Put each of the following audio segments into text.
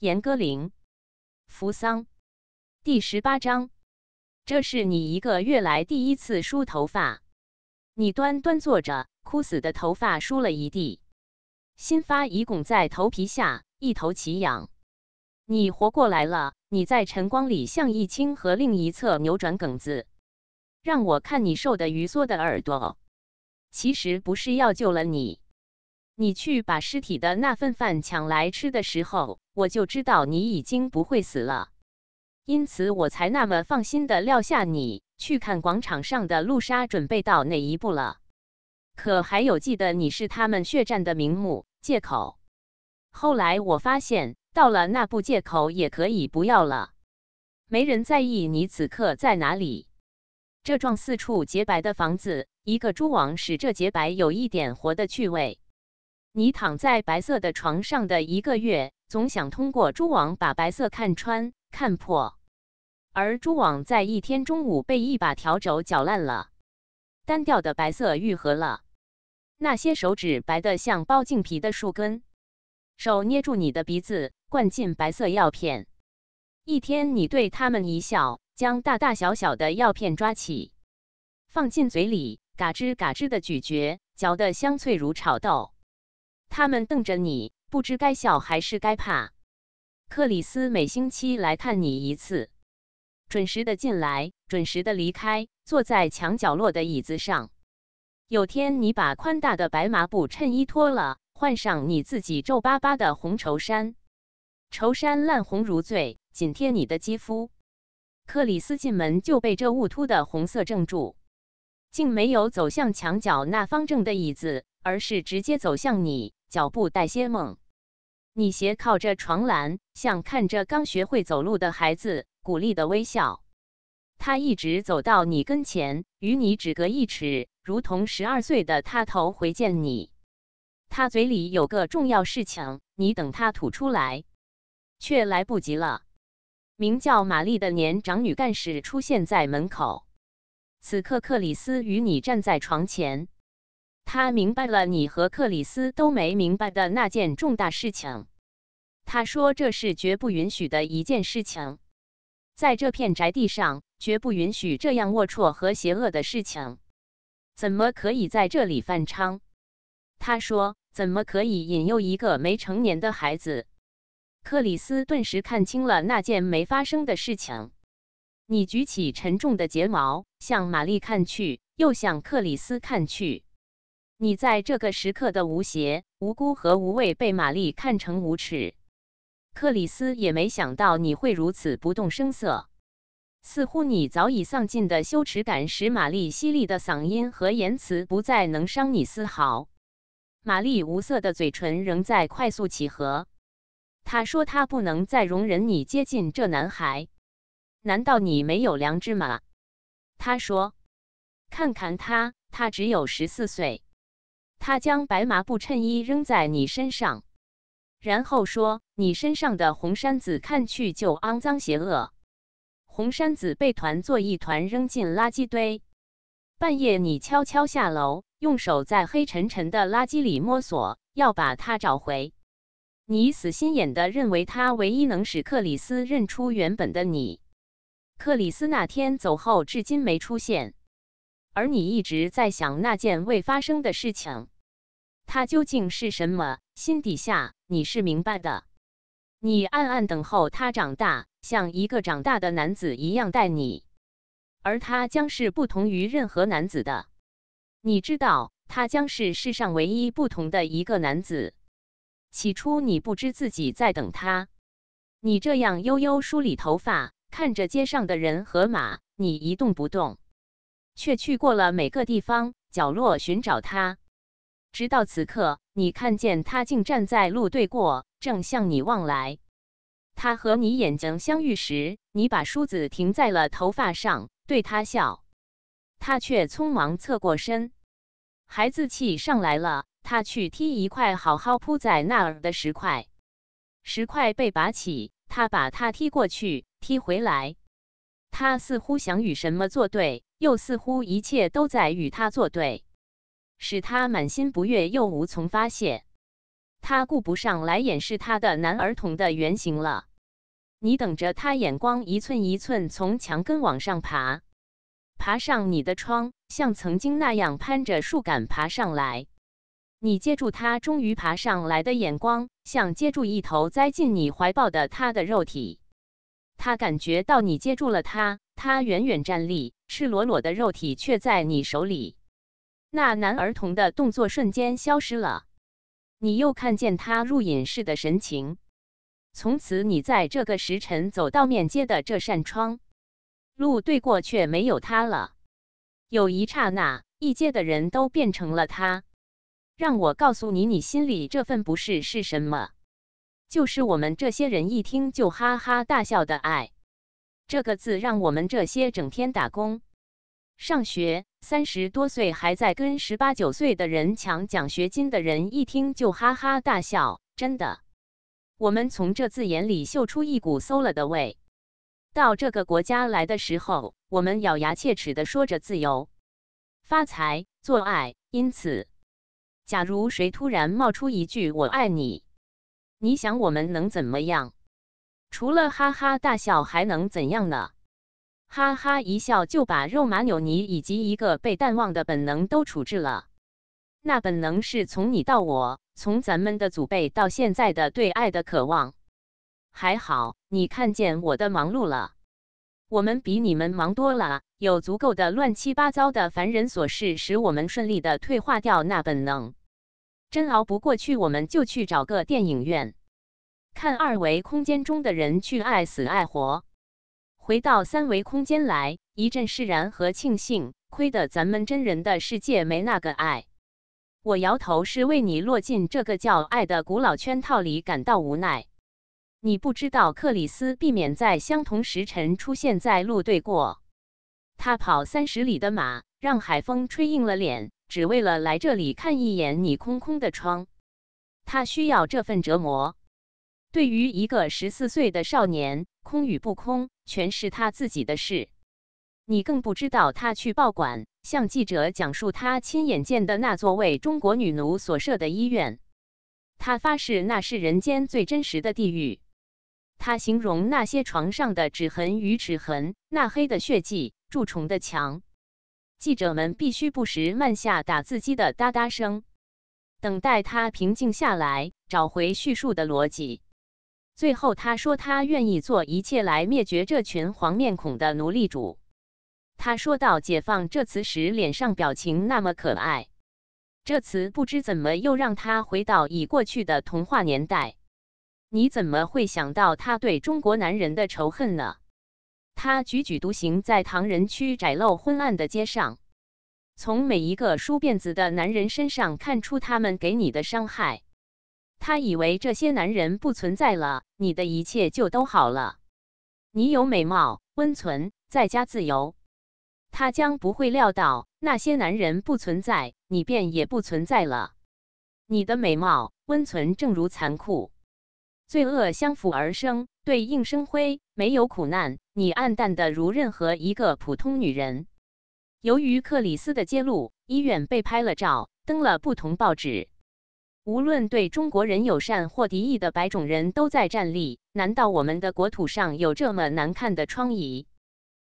严歌苓，《扶桑》第十八章。这是你一个月来第一次梳头发。你端端坐着，枯死的头发梳了一地，新发已拱在头皮下，一头奇痒。你活过来了。你在晨光里向一青和另一侧扭转梗子，让我看你瘦的鱼缩的耳朵。其实不是要救了你。你去把尸体的那份饭抢来吃的时候，我就知道你已经不会死了，因此我才那么放心的撂下你，去看广场上的路莎准备到哪一步了。可还有记得你是他们血战的名目借口，后来我发现到了那步借口也可以不要了，没人在意你此刻在哪里。这幢四处洁白的房子，一个蛛网使这洁白有一点活的趣味。你躺在白色的床上的一个月，总想通过蛛网把白色看穿、看破。而蛛网在一天中午被一把笤帚搅烂了，单调的白色愈合了。那些手指白得像剥净皮的树根，手捏住你的鼻子，灌进白色药片。一天，你对他们一笑，将大大小小的药片抓起，放进嘴里，嘎吱嘎吱的咀嚼，嚼得香脆如炒豆。他们瞪着你，不知该笑还是该怕。克里斯每星期来看你一次，准时的进来，准时的离开，坐在墙角落的椅子上。有天你把宽大的白麻布衬衣脱了，换上你自己皱巴巴的红绸衫，绸衫烂红如醉，紧贴你的肌肤。克里斯进门就被这兀突的红色镇住，竟没有走向墙角那方正的椅子，而是直接走向你。脚步带些梦，你斜靠着床栏，像看着刚学会走路的孩子，鼓励的微笑。他一直走到你跟前，与你只隔一尺，如同十二岁的他头回见你。他嘴里有个重要事情，你等他吐出来，却来不及了。名叫玛丽的年长女干事出现在门口。此刻，克里斯与你站在床前。他明白了，你和克里斯都没明白的那件重大事情。他说：“这是绝不允许的一件事情，在这片宅地上绝不允许这样龌龊和邪恶的事情。怎么可以在这里犯娼？”他说：“怎么可以引诱一个没成年的孩子？”克里斯顿时看清了那件没发生的事情。你举起沉重的睫毛，向玛丽看去，又向克里斯看去。你在这个时刻的无邪、无辜和无畏被玛丽看成无耻。克里斯也没想到你会如此不动声色。似乎你早已丧尽的羞耻感使玛丽犀利的嗓音和言辞不再能伤你丝毫。玛丽无色的嘴唇仍在快速起合。她说：“她不能再容忍你接近这男孩。难道你没有良知吗？”他说：“看看他，他只有十四岁。”他将白麻布衬衣扔在你身上，然后说：“你身上的红衫子看去就肮脏邪恶。”红衫子被团作一团扔进垃圾堆。半夜，你悄悄下楼，用手在黑沉沉的垃圾里摸索，要把它找回。你死心眼地认为它唯一能使克里斯认出原本的你。克里斯那天走后，至今没出现。而你一直在想那件未发生的事情，它究竟是什么？心底下你是明白的，你暗暗等候他长大，像一个长大的男子一样待你，而他将是不同于任何男子的。你知道，他将是世上唯一不同的一个男子。起初你不知自己在等他，你这样悠悠梳理头发，看着街上的人和马，你一动不动。却去过了每个地方角落寻找他，直到此刻，你看见他竟站在路对过，正向你望来。他和你眼睛相遇时，你把梳子停在了头发上，对他笑。他却匆忙侧过身，孩子气上来了。他去踢一块好好铺在那儿的石块，石块被拔起，他把它踢过去，踢回来。他似乎想与什么作对，又似乎一切都在与他作对，使他满心不悦又无从发泄。他顾不上来掩饰他的男儿童的原型了。你等着，他眼光一寸一寸从墙根往上爬，爬上你的窗，像曾经那样攀着树干爬上来。你接住他终于爬上来的眼光，像接住一头栽进你怀抱的他的肉体。他感觉到你接住了他，他远远站立，赤裸裸的肉体却在你手里。那男儿童的动作瞬间消失了，你又看见他入隐似的神情。从此，你在这个时辰走到面街的这扇窗，路对过却没有他了。有一刹那，一街的人都变成了他。让我告诉你，你心里这份不适是什么。就是我们这些人一听就哈哈大笑的“爱”这个字，让我们这些整天打工、上学、三十多岁还在跟十八九岁的人抢奖学金的人一听就哈哈大笑。真的，我们从这字眼里嗅出一股馊了的味。到这个国家来的时候，我们咬牙切齿的说着自由、发财、做爱。因此，假如谁突然冒出一句“我爱你”，你想我们能怎么样？除了哈哈大笑，还能怎样呢？哈哈一笑就把肉麻扭捏以及一个被淡忘的本能都处置了。那本能是从你到我，从咱们的祖辈到现在的对爱的渴望。还好你看见我的忙碌了。我们比你们忙多了，有足够的乱七八糟的凡人琐事使我们顺利的退化掉那本能。真熬不过去，我们就去找个电影院，看二维空间中的人去爱死爱活。回到三维空间来，一阵释然和庆幸，亏得咱们真人的世界没那个爱。我摇头，是为你落进这个叫爱的古老圈套里感到无奈。你不知道，克里斯避免在相同时辰出现在路对过。他跑三十里的马，让海风吹硬了脸。只为了来这里看一眼你空空的窗，他需要这份折磨。对于一个十四岁的少年，空与不空，全是他自己的事。你更不知道他去报馆向记者讲述他亲眼见的那座为中国女奴所设的医院，他发誓那是人间最真实的地狱。他形容那些床上的指痕与齿痕，那黑的血迹，蛀虫的墙。记者们必须不时慢下打字机的哒哒声，等待他平静下来，找回叙述的逻辑。最后，他说他愿意做一切来灭绝这群黄面孔的奴隶主。他说到“解放”这词时，脸上表情那么可爱，这词不知怎么又让他回到已过去的童话年代。你怎么会想到他对中国男人的仇恨呢？他踽踽独行在唐人区窄陋昏暗的街上，从每一个梳辫子的男人身上看出他们给你的伤害。他以为这些男人不存在了，你的一切就都好了。你有美貌、温存，在家自由。他将不会料到那些男人不存在，你便也不存在了。你的美貌、温存，正如残酷。罪恶相辅而生，对应生辉。没有苦难，你暗淡的如任何一个普通女人。由于克里斯的揭露，医院被拍了照，登了不同报纸。无论对中国人友善或敌意的白种人都在站立。难道我们的国土上有这么难看的疮痍？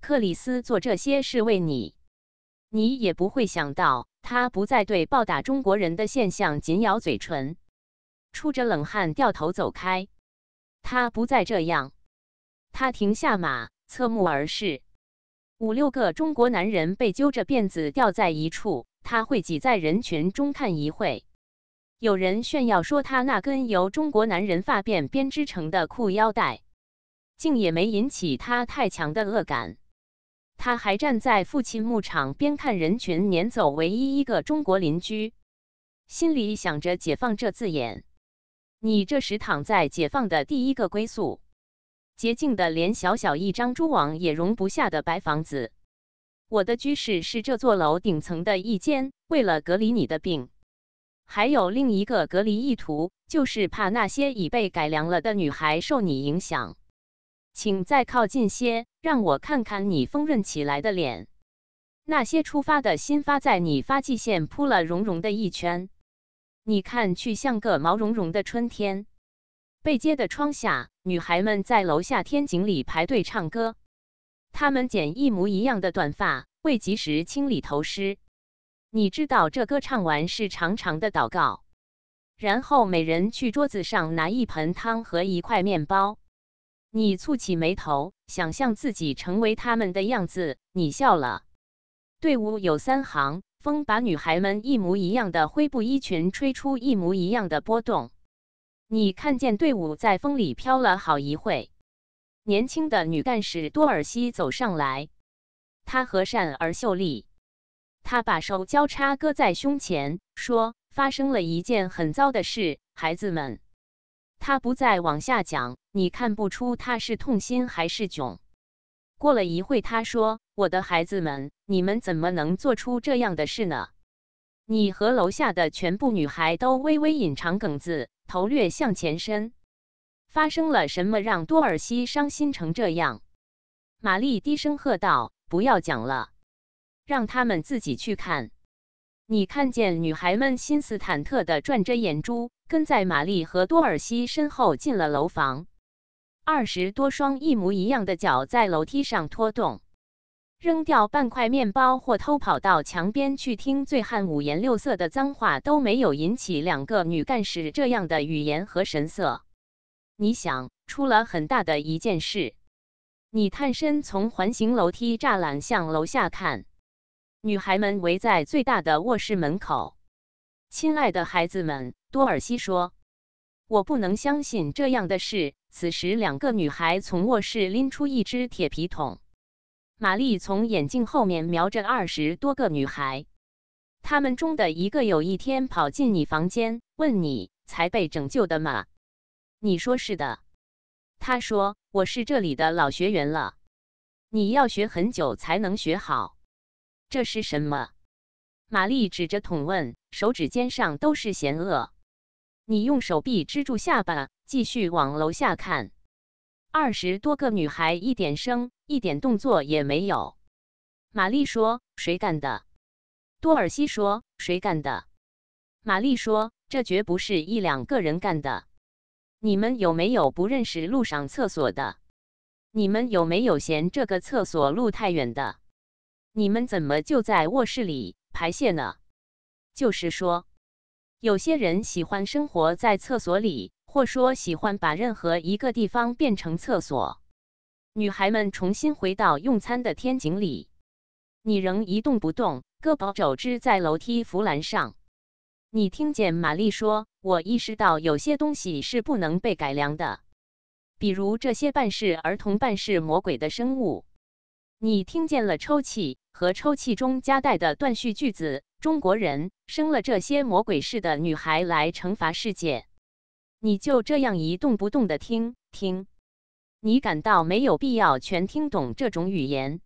克里斯做这些是为你。你也不会想到，他不再对暴打中国人的现象紧咬嘴唇。出着冷汗，掉头走开。他不再这样。他停下马，侧目而视。五六个中国男人被揪着辫子吊在一处。他会挤在人群中看一会。有人炫耀说他那根由中国男人发辫编织成的裤腰带，竟也没引起他太强的恶感。他还站在父亲牧场边看人群撵走唯一一个中国邻居，心里想着“解放”这字眼。你这时躺在解放的第一个归宿，洁净的连小小一张蛛网也容不下的白房子。我的居室是这座楼顶层的一间，为了隔离你的病，还有另一个隔离意图，就是怕那些已被改良了的女孩受你影响。请再靠近些，让我看看你丰润起来的脸。那些出发的心发在你发际线铺了绒绒的一圈。你看，去像个毛茸茸的春天。背街的窗下，女孩们在楼下天井里排队唱歌。她们剪一模一样的短发，未及时清理头饰。你知道，这歌唱完是长长的祷告。然后每人去桌子上拿一盆汤和一块面包。你蹙起眉头，想象自己成为他们的样子。你笑了。队伍有三行。风把女孩们一模一样的灰布衣裙吹出一模一样的波动。你看见队伍在风里飘了好一会。年轻的女干事多尔西走上来，她和善而秀丽。她把手交叉搁在胸前，说：“发生了一件很糟的事，孩子们。”她不再往下讲。你看不出她是痛心还是窘。过了一会，他说：“我的孩子们，你们怎么能做出这样的事呢？”你和楼下的全部女孩都微微隐藏梗子，头略向前伸。发生了什么让多尔西伤心成这样？玛丽低声喝道：“不要讲了，让他们自己去看。”你看见女孩们心思忐忑的转着眼珠，跟在玛丽和多尔西身后进了楼房。二十多双一模一样的脚在楼梯上拖动，扔掉半块面包或偷跑到墙边去听醉汉五颜六色的脏话都没有引起两个女干事这样的语言和神色。你想出了很大的一件事，你探身从环形楼梯栅栏向楼下看，女孩们围在最大的卧室门口。亲爱的孩子们，多尔西说：“我不能相信这样的事。”此时，两个女孩从卧室拎出一只铁皮桶。玛丽从眼镜后面瞄着二十多个女孩，她们中的一个有一天跑进你房间问你才被拯救的吗？你说是的。他说：“我是这里的老学员了，你要学很久才能学好。”这是什么？玛丽指着桶问，手指尖上都是咸恶。你用手臂支住下巴，继续往楼下看。二十多个女孩，一点声，一点动作也没有。玛丽说：“谁干的？”多尔西说：“谁干的？”玛丽说：“这绝不是一两个人干的。你们有没有不认识路上厕所的？你们有没有嫌这个厕所路太远的？你们怎么就在卧室里排泄呢？就是说。”有些人喜欢生活在厕所里，或说喜欢把任何一个地方变成厕所。女孩们重新回到用餐的天井里，你仍一动不动，胳膊肘支在楼梯扶栏上。你听见玛丽说：“我意识到有些东西是不能被改良的，比如这些半是儿童、半是魔鬼的生物。”你听见了抽泣和抽泣中夹带的断续句子。中国人生了这些魔鬼式的女孩来惩罚世界。你就这样一动不动的听听，你感到没有必要全听懂这种语言。